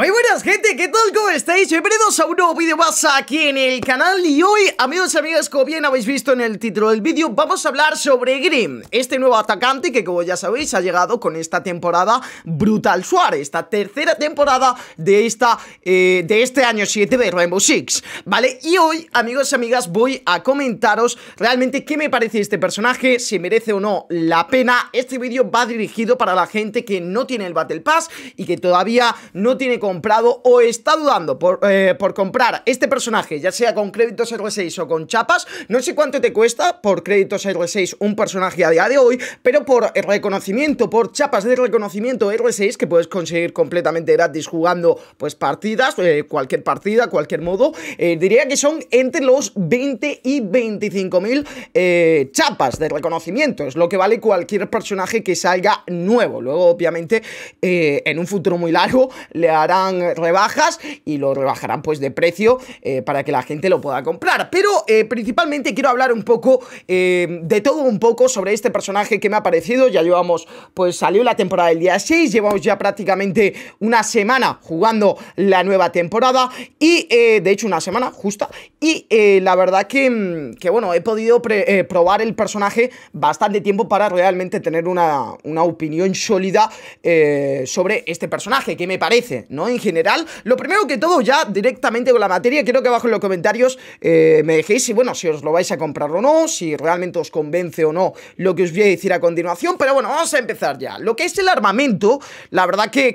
Muy buenas gente, ¿qué tal? ¿Cómo estáis? Bienvenidos a un nuevo vídeo más aquí en el canal Y hoy, amigos y amigas, como bien habéis visto en el título del vídeo Vamos a hablar sobre Grim este nuevo atacante que como ya sabéis ha llegado con esta temporada Brutal Suar Esta tercera temporada de, esta, eh, de este año 7 de Rainbow Six ¿Vale? Y hoy, amigos y amigas, voy a comentaros realmente qué me parece este personaje Si merece o no la pena Este vídeo va dirigido para la gente que no tiene el Battle Pass y que todavía no tiene comprado o está dudando eh, por, comprar este personaje, ya sea con créditos R6 o con chapas, no sé cuánto te cuesta por créditos R6 un personaje a día de hoy, pero por reconocimiento, por chapas de reconocimiento R6 que puedes conseguir completamente gratis jugando pues partidas, eh, cualquier partida, cualquier modo, eh, diría que son entre los 20 y 25 mil chapas de reconocimiento, es lo que vale cualquier personaje que salga nuevo. Luego, obviamente, en un futuro muy largo le hará rebajas y lo rebajarán pues de precio eh, para que la gente lo pueda comprar. Pero eh, principalmente quiero hablar un poco eh, de todo un poco sobre este personaje que me ha parecido. Ya llevamos, pues salió la temporada del día 6, llevamos ya prácticamente una semana jugando la nueva temporada y de hecho una semana justa y la verdad mm, que, bueno, he podido probar el personaje bastante tiempo para realmente tener una, una opinión sólida sobre este personaje, que me parece, en general, lo primero que todo ya directamente con la materia, quiero que abajo en los comentarios eh, me dejéis si, bueno, si os lo vais a comprar o no, si realmente os convence o no lo que os voy a decir a continuación, pero bueno, vamos a empezar ya. Lo que es el armamento, la verdad que,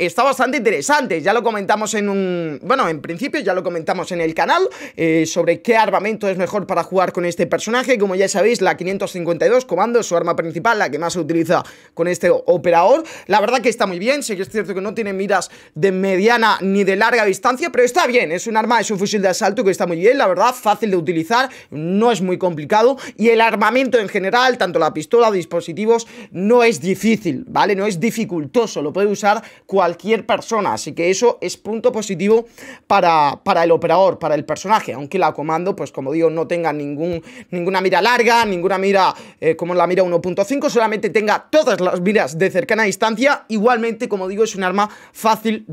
está bastante interesante, ya lo comentamos en un... bueno, en principio ya lo comentamos en el canal, eh, sobre qué armamento es mejor para jugar con este personaje, como ya sabéis, la 552 comando es su arma principal, la que más se utiliza con este operador, la verdad que está muy bien, sí que es cierto que no tiene miras de mediana ni de larga distancia, pero está bien, es un arma, es un fusil de asalto que está muy bien, la verdad, fácil de utilizar, no es muy complicado y el armamento en general, tanto la pistola, dispositivos, no es difícil, ¿vale? No es dificultoso, lo puede usar cualquier persona, así que eso es punto positivo para, para el operador, para el personaje, aunque la comando, pues como digo, no tenga ningún, ninguna mira larga, ninguna mira eh, como la mira 1.5, solamente tenga todas las miras de cercana distancia, igualmente, como digo, es un arma fácil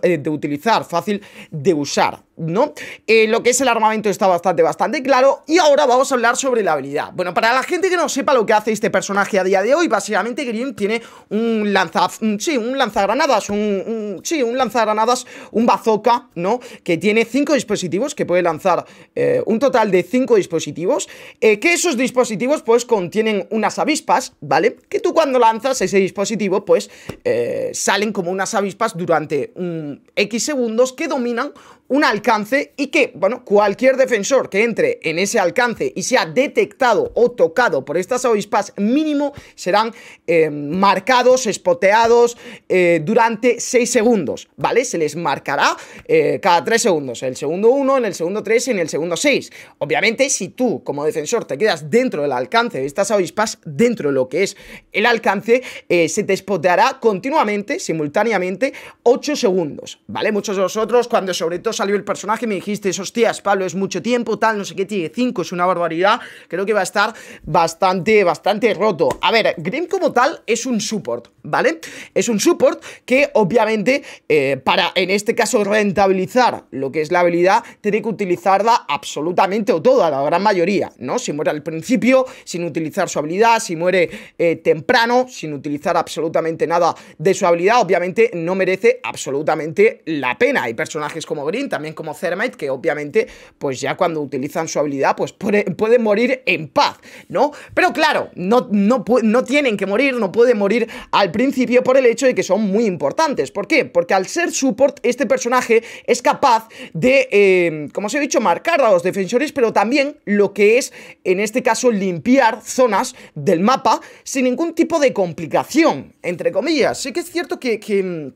eh, de, utilizar, fácil de usar. ¿no? Eh, lo que es el armamento está bastante, bastante claro. Y ahora vamos a hablar sobre la habilidad. Bueno, para la gente que no sepa lo que hace este personaje a día de hoy, básicamente Green tiene un mm, un lanzagranadas, un, Sí, un lanzagranadas, un bazooka, ¿no? Que tiene cinco dispositivos, que puede lanzar eh, un total de cinco dispositivos, eh, que esos dispositivos, pues, contienen unas avispas, ¿vale? Que tú cuando lanzas ese dispositivo, pues, salen como unas avispas durante X segundos que dominan un alcance y que, bueno, cualquier defensor que entre en ese alcance y sea detectado o tocado por estas avispas mínimo serán eh, marcados, espoteados eh, durante 6 segundos, ¿vale? Se les marcará eh, cada 3 segundos, en el segundo 1, en el segundo 3 y en el segundo 6. Obviamente, si tú como defensor te quedas dentro del alcance de estas avispas, dentro de lo que es el alcance, se te espoteará continuamente, simultáneamente, 8 segundos, ¿vale? Muchos de vosotros cuando sobre todo salió el personaje, me dijiste, hostias, Pablo, es mucho tiempo, tal, no sé qué, tiene 5, es una barbaridad. Creo que va a estar bastante, bastante roto. A ver, Grim como tal es un support, ¿vale? Es un support que obviamente eh, para, en este caso, rentabilizar lo que es la habilidad, tiene que utilizarla absolutamente o toda, la gran mayoría, ¿no? Si muere al principio, sin utilizar su habilidad, si muere eh, temprano, sin utilizar absolutamente nada de su habilidad, obviamente no merece absolutamente la pena. Hay personajes como Grim también como Thermite, que obviamente, pues ya cuando utilizan su habilidad, pues pueden puede morir en paz, ¿no? Pero claro, no, no, no tienen que morir, no puede morir al principio por el hecho de que son muy importantes. ¿Por qué? Porque al ser support, este personaje es capaz de, eh, como os he dicho, marcar a los defensores, pero también lo que es, en este caso, limpiar zonas del mapa sin ningún tipo de complicación, entre comillas. Sí que es cierto que, que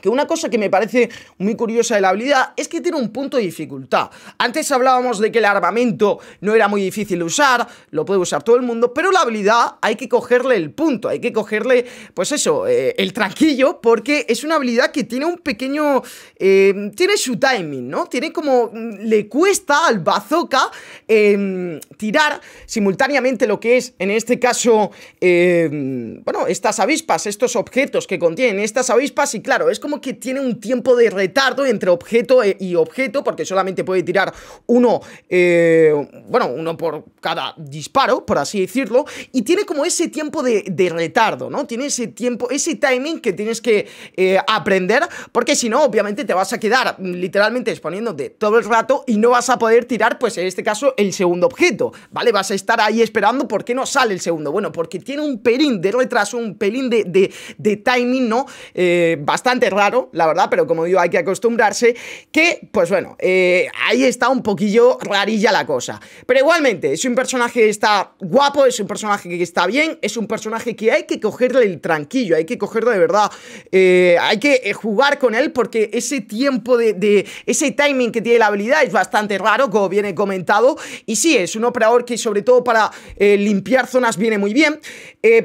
que una cosa que me parece muy curiosa de la habilidad es que tiene un punto de dificultad. Antes hablábamos de que el armamento no era muy difícil de usar, lo puede usar todo el mundo, pero la habilidad hay que cogerle el punto, hay que cogerle, pues eso, eh, el tranquillo, porque es una habilidad que tiene un pequeño... Eh, tiene su timing, ¿no? Tiene como... Mm, le cuesta al bazooka em, tirar simultáneamente lo que es, en este caso, em, bueno, estas avispas, estos objetos que contienen estas avispas y claro, es como que tiene un tiempo de retardo entre objeto e, y objeto, porque solamente puede tirar uno, eh, bueno, uno por cada disparo, por así decirlo, y tiene como ese tiempo de, retardo, ¿no? Tiene ese tiempo, ese timing que tienes que eh, aprender, porque si no, obviamente te vas a quedar literalmente exponiéndote todo el rato y no vas a poder tirar, pues en este caso, el segundo objeto, ¿vale? Vas a estar ahí esperando, ¿por qué no sale el segundo? Bueno, porque tiene un pelín de retraso, un pelín de, timing, ¿no? Eh, bastante raro, la verdad, pero como digo, hay que acostumbrarse, que, pues bueno, eh, ahí está un poquillo rarilla la cosa. Pero igualmente, es un personaje que está guapo, es un personaje que está bien, es un personaje que hay que cogerle el tranquillo, hay que cogerlo de verdad, eh, hay que eh, jugar con él porque ese tiempo de, ese timing que tiene la habilidad es bastante raro, como viene comentado, y sí, es un operador que sobre todo para limpiar zonas viene muy bien.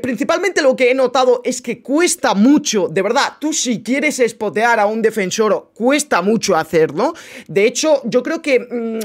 principalmente lo que he notado es que cuesta mucho, de verdad, tú si quieres es espotear a un defensor, cuesta mucho hacerlo. De hecho, yo creo que... Mm,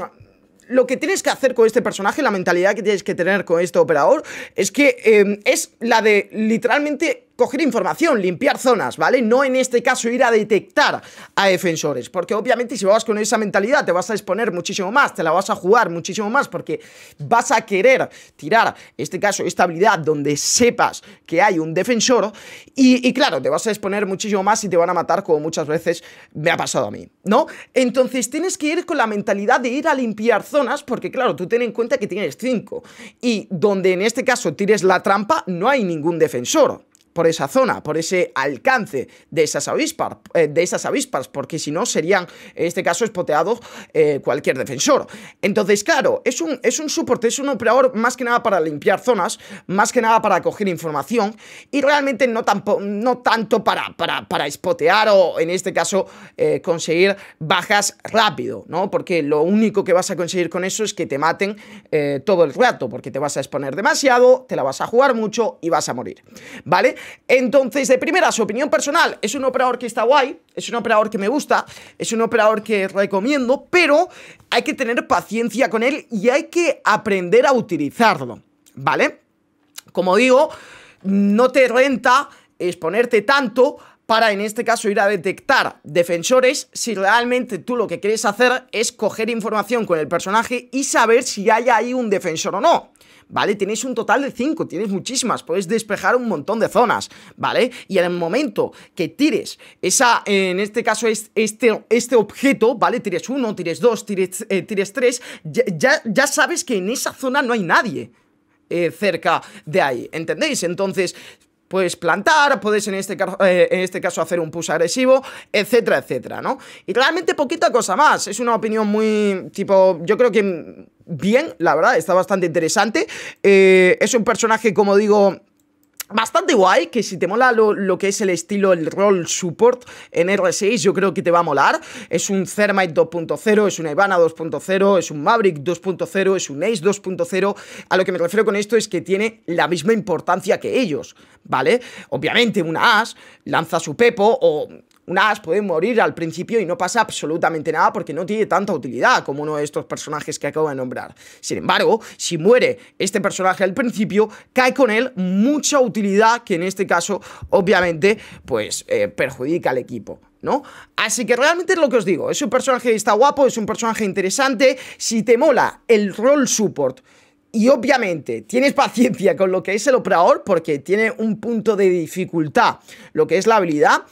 lo que tienes que hacer con este personaje, la mentalidad que tienes que tener con este operador, es que eh, es la de literalmente coger información, limpiar zonas, ¿vale? No en este caso ir a detectar a defensores, porque obviamente si vas con esa mentalidad te vas a exponer muchísimo más, te la vas a jugar muchísimo más, porque vas a querer tirar, en este caso, esta habilidad donde sepas que hay un defensor y, claro, te vas a exponer muchísimo más y te van a matar como muchas veces me ha pasado a mí, ¿no? Entonces tienes que ir con la mentalidad de ir a limpiar zonas, porque claro, tú ten en cuenta que tienes 5 y donde en este caso tires la trampa no hay ningún defensor por esa zona, por ese alcance de esas avispas, eh, de esas avispas porque si no serían, en este caso, espoteados eh, cualquier defensor. Entonces, claro, es un, es un soporte, es un operador más que nada para limpiar zonas, más que nada para coger información y realmente no, no tanto para, para, espotear o, en este caso, eh, conseguir bajas rápido, ¿no? Porque lo único que vas a conseguir con eso es que te maten todo el rato, porque te vas a exponer demasiado, te la vas a jugar mucho y vas a morir, ¿vale? Entonces, de primera, su opinión personal, es un operador que está guay, es un operador que me gusta, es un operador que recomiendo, pero hay que tener paciencia con él y hay que aprender a utilizarlo, ¿vale? Como digo, no te renta exponerte tanto para en este caso ir a detectar defensores si realmente tú lo que quieres hacer es coger información con el personaje y saber si hay ahí un defensor o no. ¿Vale? Tienes un total de cinco, tienes muchísimas, puedes despejar un montón de zonas, ¿vale? Y en el momento que tires esa, en este caso este, este objeto, ¿vale? Tires uno, tires dos, tires, eh, tres, ya, ya sabes que en esa zona no hay nadie eh, cerca de ahí, ¿entendéis? Entonces, puedes plantar, puedes en este, eh, en este caso hacer un push agresivo, etcétera, etcétera, ¿no? Y realmente poquita cosa más, es una opinión muy, tipo, yo creo que bien, la verdad, está bastante interesante. Eh, es un personaje, como digo, bastante guay, que si te mola lo, que es el estilo, el roll support en R6, yo creo que te va a molar. Es un Thermite 2.0, es una Ivana 2.0, es un Maverick 2.0, es un Ace 2.0. A lo que me refiero con esto es que tiene la misma importancia que ellos, ¿vale? Obviamente una As lanza su Pepo o unas puede morir al principio y no pasa absolutamente nada porque no tiene tanta utilidad como uno de estos personajes que acabo de nombrar. Sin embargo, si muere este personaje al principio, cae con él mucha utilidad que en este caso, obviamente, pues eh, perjudica al equipo. ¿no? Así que realmente es lo que os digo, es un personaje que está guapo, es un personaje interesante, si te mola el rol support y obviamente tienes paciencia con lo que es el operador porque tiene un punto de dificultad, lo que es la habilidad,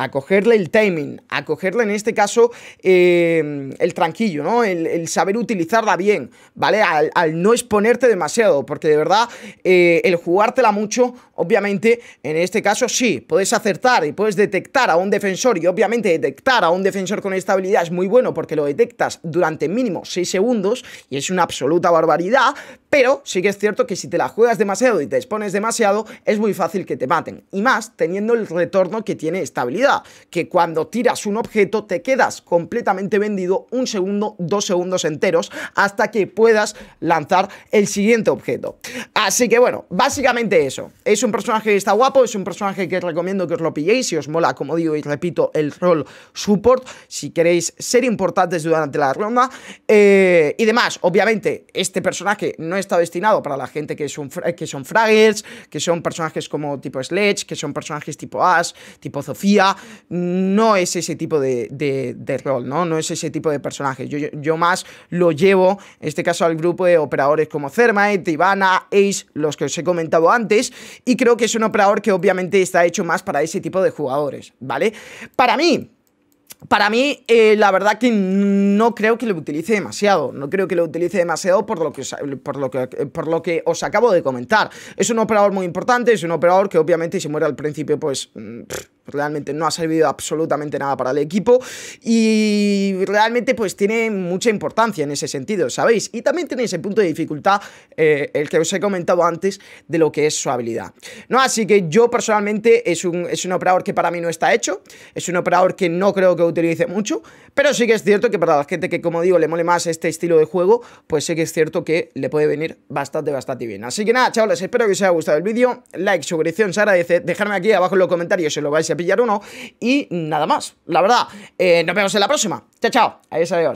a cogerle el timing, a cogerle en este caso em, el tranquillo, ¿no? El, saber utilizarla bien, ¿vale? Al, no exponerte demasiado, porque de verdad eh, el jugártela mucho, obviamente, en este caso sí, puedes acertar y puedes detectar a un defensor y obviamente detectar a un defensor con esta habilidad es muy bueno porque lo detectas durante mínimo 6 segundos y es una absoluta barbaridad, pero sí que es cierto que si te la juegas demasiado y te expones demasiado, es muy fácil que te maten. Y más teniendo el retorno que tiene estabilidad, que cuando tiras un objeto te quedas completamente vendido un segundo, dos segundos enteros, hasta que puedas lanzar el siguiente objeto. Así que bueno, básicamente eso. Es un personaje que está guapo, es un personaje que recomiendo que os lo pilléis, si os mola, como digo y repito, el rol support, si queréis ser importantes durante la ronda eh, y demás. Obviamente, este personaje no está destinado para la gente que son, que son fraggers, que son personajes como tipo Sledge, que son personajes tipo Ash, tipo Sofía. No es ese tipo de, rol, ¿no? No es ese tipo de personajes. Yo, más lo llevo, en este caso, al grupo de operadores como Thermite, Ivana, Ace, los que os he comentado antes. Y creo que es un operador que obviamente está hecho más para ese tipo de jugadores, ¿vale? Para mí, para mí, eh, la verdad que no creo que lo utilice demasiado. No creo que lo utilice demasiado por lo, que os, por, lo que, por lo que os acabo de comentar. Es un operador muy importante, es un operador que obviamente si muere al principio, pues... Mm, realmente no ha servido absolutamente nada para el equipo y realmente pues tiene mucha importancia en ese sentido, ¿sabéis? Y también tiene ese punto de dificultad, eh, el que os he comentado antes, de lo que es su habilidad. No, así que yo personalmente es un, es un operador que para mí no está hecho, es un operador que no creo que utilice mucho, pero sí que es cierto que para la gente que, como digo, le mole más este estilo de juego, pues sí que es cierto que le puede venir bastante, bastante bien. Así que nada, chavales, espero que os haya gustado el vídeo, like, suscripción se agradece, Dejarme aquí abajo en los comentarios si lo vais a pillar uno. Y nada más, la verdad. Eh, nos vemos en la próxima. Chao, chao. Adiós, adiós.